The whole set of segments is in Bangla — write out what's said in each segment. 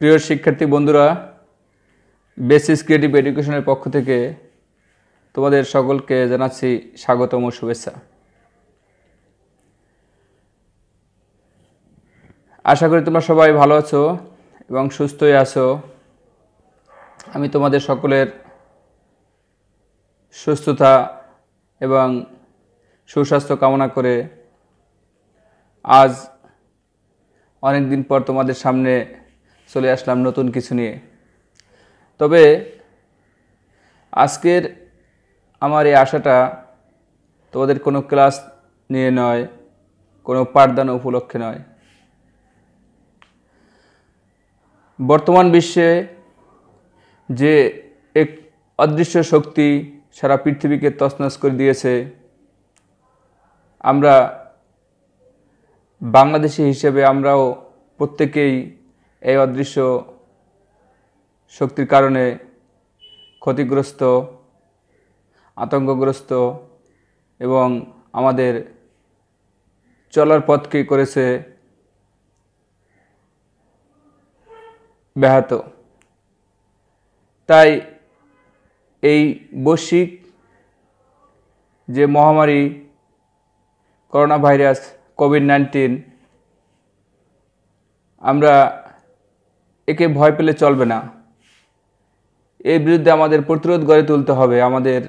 প্রিয় শিক্ষার্থী বন্ধুরা বেসিস ক্রিয়েটিভ এডুকেশনের পক্ষ থেকে তোমাদের সকলকে জানাচ্ছি স্বাগতম ও শুভেচ্ছা আশা করি তোমরা সবাই ভালো আছো এবং সুস্থই আছো আমি তোমাদের সকলের সুস্থতা এবং সুস্বাস্থ্য কামনা করে আজ অনেকদিন পর তোমাদের সামনে চলে আসলাম নতুন কিছু নিয়ে তবে আজকের আমার এই আশাটা তোমাদের কোনো ক্লাস নিয়ে নয় কোনো পাঠদান উপলক্ষে নয় বর্তমান বিশ্বে যে এক অদৃশ্য শক্তি সারা পৃথিবীকে তসনাস করে দিয়েছে আমরা বাংলাদেশি হিসেবে আমরাও প্রত্যেকেই এই অদৃশ্য শক্তির কারণে ক্ষতিগ্রস্ত আতঙ্কগ্রস্ত এবং আমাদের চলার পথকে করেছে ব্যাহত তাই এই বৈশ্বিক যে মহামারী করোনা ভাইরাস কোভিড নাইন্টিন আমরা একে ভয় পেলে চলবে না এর বিরুদ্ধে আমাদের প্রতিরোধ গড়ে তুলতে হবে আমাদের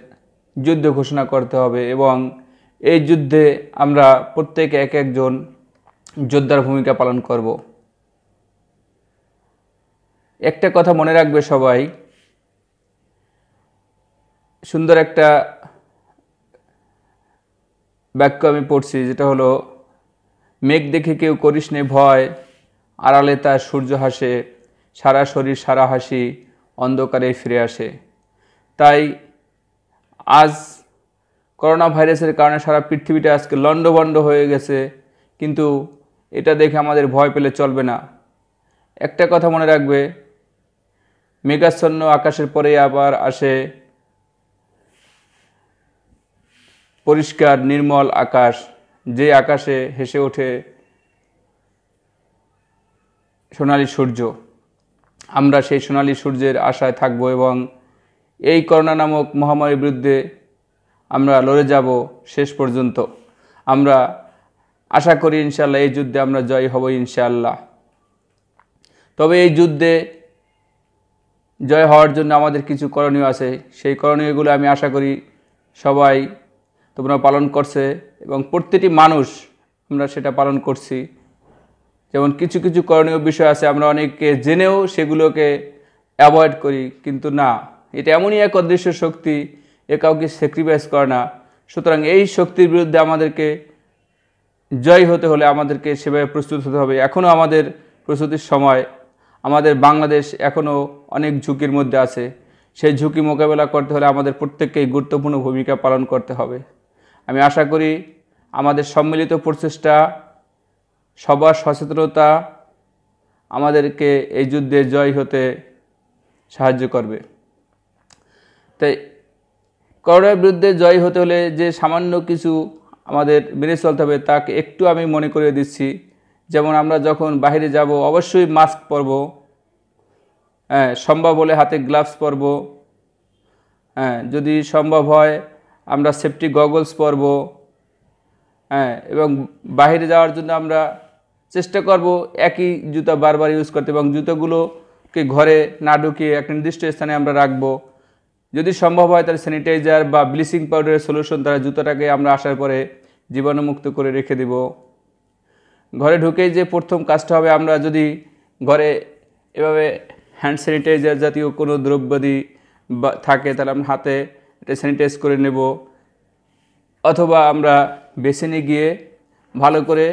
যুদ্ধ ঘোষণা করতে হবে এবং এই যুদ্ধে আমরা প্রত্যেকে এক একজন যোদ্ধার ভূমিকা পালন করব একটা কথা মনে রাখবে সবাই সুন্দর একটা বাক্য আমি পড়ছি যেটা হলো মেঘ দেখে কেউ করিস নে ভয় আড়ালে তার সূর্য হাসে সারা শরীর সারা হাসি অন্ধকারে ফিরে আসে তাই আজ করোনা ভাইরাসের কারণে সারা পৃথিবীটা আজকে লণ্ডভণ্ড হয়ে গেছে কিন্তু এটা দেখে আমাদের ভয় পেলে চলবে না একটা কথা মনে রাখবে মেঘাচ্ছন্ন আকাশের পরে আবার আসে পরিষ্কার নির্মল আকাশ যে আকাশে হেসে ওঠে সোনালি সূর্য আমরা সেই সোনালি সূর্যের আশায় থাকব এবং এই করোনা নামক মহামারীর বিরুদ্ধে আমরা লড়ে যাব শেষ পর্যন্ত আমরা আশা করি ইনশাল্লাহ এই যুদ্ধে আমরা জয় হব ইনশাআল্লাহ তবে এই যুদ্ধে জয় হওয়ার জন্য আমাদের কিছু করণীয় আছে সেই করণীয়গুলো আমি আশা করি সবাই তোমরা পালন করছে এবং প্রত্যেকটি মানুষ আমরা সেটা পালন করছি যেমন কিছু কিছু করণীয় বিষয় আছে আমরা অনেককে জেনেও সেগুলোকে অ্যাভয়েড করি কিন্তু না এটা এমনই এক অদৃশ্য শক্তি এ কাউকে স্যাক্রিফাইস করে না সুতরাং এই শক্তির বিরুদ্ধে আমাদেরকে জয় হতে হলে আমাদেরকে সেভাবে প্রস্তুত হতে হবে এখনও আমাদের প্রস্তুতির সময় আমাদের বাংলাদেশ এখনও অনেক ঝুঁকির মধ্যে আছে সেই ঝুঁকি মোকাবেলা করতে হলে আমাদের প্রত্যেককেই গুরুত্বপূর্ণ ভূমিকা পালন করতে হবে আমি আশা করি আমাদের সম্মিলিত প্রচেষ্টা সবার সচেতনতা আমাদেরকে এই যুদ্ধে জয় হতে সাহায্য করবে তাই করোনার বিরুদ্ধে জয় হতে হলে যে সামান্য কিছু আমাদের মেনে চলতে হবে তাকে একটু আমি মনে করিয়ে দিচ্ছি যেমন আমরা যখন বাহিরে যাব অবশ্যই মাস্ক পরব হ্যাঁ সম্ভব হলে হাতে গ্লাভস পরব হ্যাঁ যদি সম্ভব হয় আমরা সেফটি গগলস পরব হ্যাঁ এবং বাহিরে যাওয়ার জন্য আমরা চেষ্টা করব একই জুতা বারবার ইউজ করতে এবং জুতোগুলোকে ঘরে না ঢুকিয়ে একটা নির্দিষ্ট স্থানে আমরা রাখব যদি সম্ভব হয় তাহলে স্যানিটাইজার বা ব্লিচিং পাউডারের সলিউশন তারা জুতোটাকে আমরা আসার পরে জীবাণুমুক্ত করে রেখে দেব ঘরে ঢুকেই যে প্রথম কাজটা হবে আমরা যদি ঘরে এভাবে হ্যান্ড স্যানিটাইজার জাতীয় কোনো দ্রব্যাদি বা থাকে তাহলে আমরা হাতে এটা স্যানিটাইজ করে নেব অথবা আমরা বেসিনে গিয়ে ভালো করে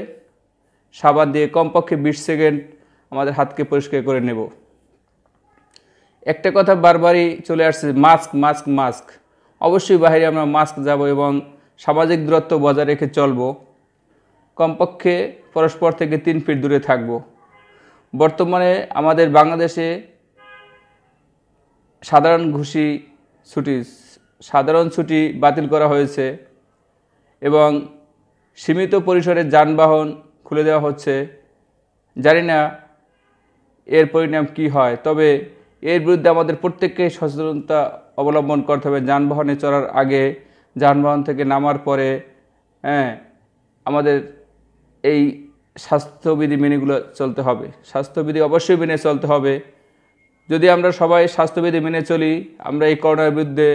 সাবান দিয়ে কমপক্ষে বিশ সেকেন্ড আমাদের হাতকে পরিষ্কার করে নেব একটা কথা বারবারই চলে আসছে মাস্ক মাস্ক মাস্ক অবশ্যই বাইরে আমরা মাস্ক যাব এবং সামাজিক দূরত্ব বজায় রেখে চলব কমপক্ষে পরস্পর থেকে তিন ফিট দূরে থাকব বর্তমানে আমাদের বাংলাদেশে সাধারণ ঘুষি ছুটি সাধারণ ছুটি বাতিল করা হয়েছে এবং সীমিত পরিসরে যানবাহন খুলে দেওয়া হচ্ছে জানি না এর পরিণাম কি হয় তবে এর বিরুদ্ধে আমাদের প্রত্যেককে সচেতনতা অবলম্বন করতে হবে যানবাহনে চড়ার আগে যানবাহন থেকে নামার পরে হ্যাঁ আমাদের এই স্বাস্থ্যবিধি মেনেগুলো চলতে হবে স্বাস্থ্যবিধি অবশ্যই মেনে চলতে হবে যদি আমরা সবাই স্বাস্থ্যবিধি মেনে চলি আমরা এই করোনার বিরুদ্ধে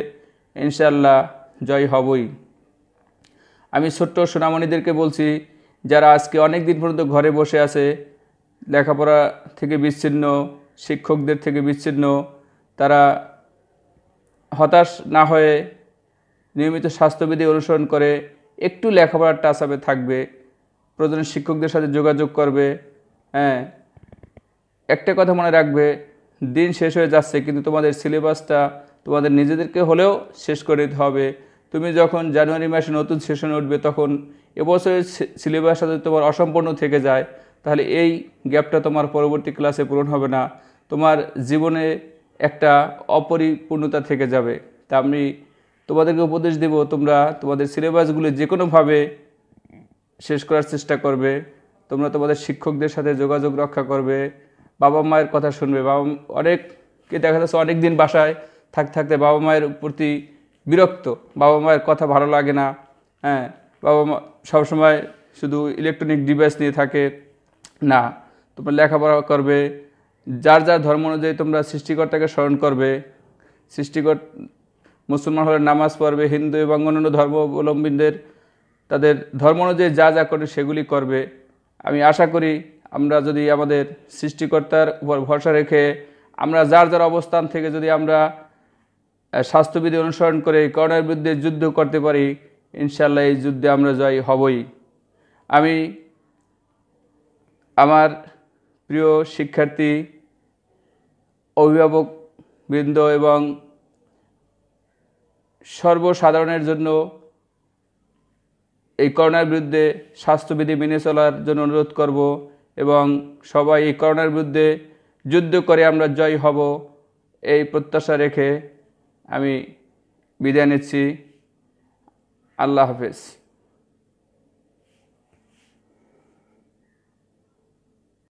ইনশাল্লাহ জয় হবই আমি ছোট্ট সোনামণিদেরকে বলছি যারা আজকে অনেক দিন পর্যন্ত ঘরে বসে আছে লেখাপড়া থেকে বিচ্ছিন্ন শিক্ষকদের থেকে বিচ্ছিন্ন তারা হতাশ না হয়ে নিয়মিত স্বাস্থ্যবিধি অনুসরণ করে একটু লেখাপড়ার টাচ আপে থাকবে প্রয়োজনে শিক্ষকদের সাথে যোগাযোগ করবে হ্যাঁ একটা কথা মনে রাখবে দিন শেষ হয়ে যাচ্ছে কিন্তু তোমাদের সিলেবাসটা তোমাদের নিজেদেরকে হলেও শেষ করে দিতে হবে তুমি যখন জানুয়ারি মাসে নতুন সেশন উঠবে তখন এবছরের সিলেবাস যদি তোমার অসম্পূর্ণ থেকে যায় তাহলে এই গ্যাপটা তোমার পরবর্তী ক্লাসে পূরণ হবে না তোমার জীবনে একটা অপরিপূর্ণতা থেকে যাবে তা আমি তোমাদেরকে উপদেশ দেব তোমরা তোমাদের সিলেবাসগুলো যে কোনোভাবে শেষ করার চেষ্টা করবে তোমরা তোমাদের শিক্ষকদের সাথে যোগাযোগ রক্ষা করবে বাবা মায়ের কথা শুনবে বাবা অনেককে দেখা যাচ্ছে অনেক দিন বাসায় থাকতে থাকতে বাবা মায়ের প্রতি বিরক্ত বাবা মায়ের কথা ভালো লাগে না হ্যাঁ বাবা মা সবসময় শুধু ইলেকট্রনিক ডিভাইস নিয়ে থাকে না তোমরা লেখাপড়া করবে যার যার ধর্ম অনুযায়ী তোমরা সৃষ্টিকর্তাকে স্মরণ করবে সৃষ্টিকর মুসলমান হলে নামাজ পড়বে হিন্দু এবং অন্যান্য ধর্মাবলম্বীদের তাদের ধর্ম অনুযায়ী যা যা করে সেগুলি করবে আমি আশা করি আমরা যদি আমাদের সৃষ্টিকর্তার উপর ভরসা রেখে আমরা যার যার অবস্থান থেকে যদি আমরা স্বাস্থ্যবিধি অনুসরণ করে করোনার বিরুদ্ধে যুদ্ধ করতে পারি ইনশাল্লাহ এই যুদ্ধে আমরা জয় হবই আমি আমার প্রিয় শিক্ষার্থী অভিভাবক বৃন্দ এবং সর্বসাধারণের জন্য এই করোনার বিরুদ্ধে স্বাস্থ্যবিধি মেনে চলার জন্য অনুরোধ করব এবং সবাই এই করোনার বিরুদ্ধে যুদ্ধ করে আমরা জয় হব এই প্রত্যাশা রেখে আমি বিদায় নিচ্ছি আল্লাহ হাফেজ